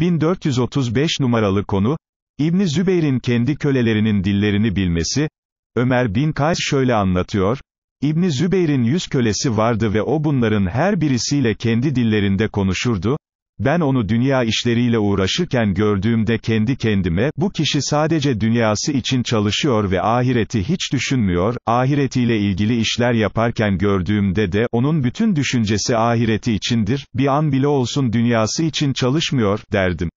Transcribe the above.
1435 numaralı konu, İbni Zübeyir'in kendi kölelerinin dillerini bilmesi, Ömer bin Kays şöyle anlatıyor, İbni Zübeyir'in yüz kölesi vardı ve o bunların her birisiyle kendi dillerinde konuşurdu, ben onu dünya işleriyle uğraşırken gördüğümde kendi kendime, bu kişi sadece dünyası için çalışıyor ve ahireti hiç düşünmüyor, ahiretiyle ilgili işler yaparken gördüğümde de, onun bütün düşüncesi ahireti içindir, bir an bile olsun dünyası için çalışmıyor, derdim.